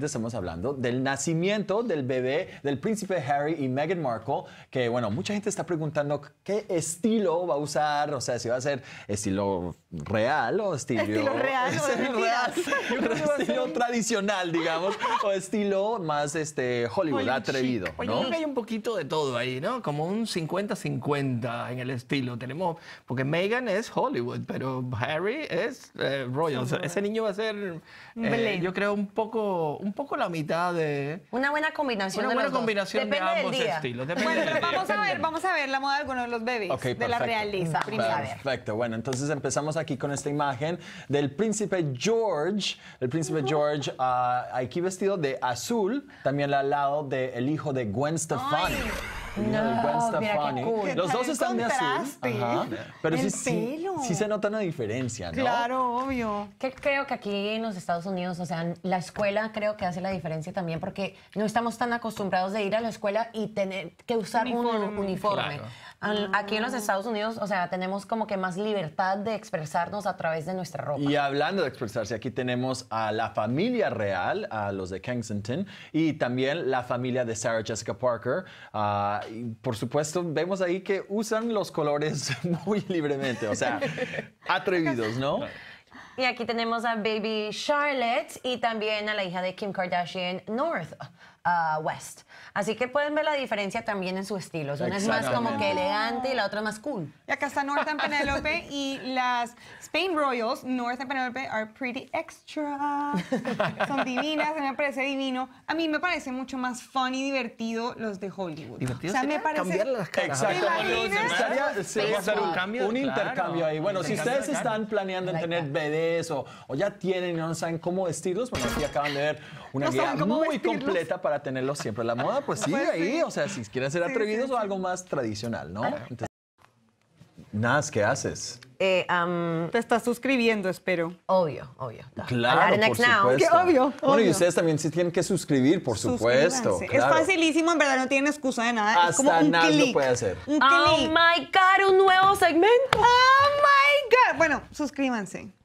Estamos hablando del nacimiento del bebé del príncipe Harry y Meghan Markle, que bueno, mucha gente está preguntando qué estilo va a usar, o sea, si va a ser estilo real o estilo... Estilo real. estilo tradicional, digamos, o estilo más este, Hollywood, atrevido. ¿no? Oye, creo que hay un poquito de todo ahí, ¿no? Como un 50-50 en el estilo. Tenemos, porque Meghan es Hollywood, pero Harry es eh, Royal. O sea, ese niño va a ser, eh, yo creo, un poco un poco la mitad de... Una buena combinación Una buena de combinación ambos estilos. Bueno, vamos a ver, vamos a ver la moda de algunos de los bebés de la realiza. Perfecto. Bueno, entonces empezamos aquí con esta imagen del príncipe George. El príncipe George ah, aquí vestido de azul, también al lado del hijo de Gwen Stefani. No, no, no. Los dos están de azul. pero sí, se nota una diferencia, ¿no? Claro, obvio. Que creo que aquí en los Estados Unidos, o sea, la escuela creo que hace la diferencia también porque no estamos tan acostumbrados de ir a la escuela y tener que usar un uniforme. Aquí en los Estados Unidos, o sea, tenemos como que más libertad de expresarnos a través de nuestra ropa. Y hablando de expresarse, aquí tenemos a la familia real, a los de Kensington, y también la familia de Sarah Jessica Parker. Ah, y por supuesto vemos ahí que usan los colores muy libremente, o sea, atrevidos, ¿no? Y aquí tenemos a Baby Charlotte y también a la hija de Kim Kardashian North. West. Así que pueden ver la diferencia también en su estilo. Una es más como que elegante y la otra más cool. Y acá está North and Penelope y las Spain Royals, North and Penelope, are pretty extra. Son divinas, me parece divino. A mí me parece mucho más fun y divertido los de Hollywood. Divertido o sea, me parece... cambiar las Exacto. un cambio. Un intercambio ahí. Bueno, si ustedes están planeando tener BDs o, ya tienen y no saben cómo vestirlos, bueno, aquí acaban de ver una guía muy completa para para tenerlo siempre. a La moda, pues sigue pues ahí. O sea, si quieren ser atrevidos o algo más tradicional, ¿no? Entonces, Nas, ¿qué haces? Eh, Te estás suscribiendo, espero. Obvio, obvio. Claro, por supuesto. obvio, Bueno, y ustedes también sí tienen que suscribir, por supuesto. Es facilísimo, en verdad, no tienen excusa de nada. Hasta es lo puede hacer. Un oh, my God, un nuevo segmento. Oh, my God. Bueno, suscríbanse.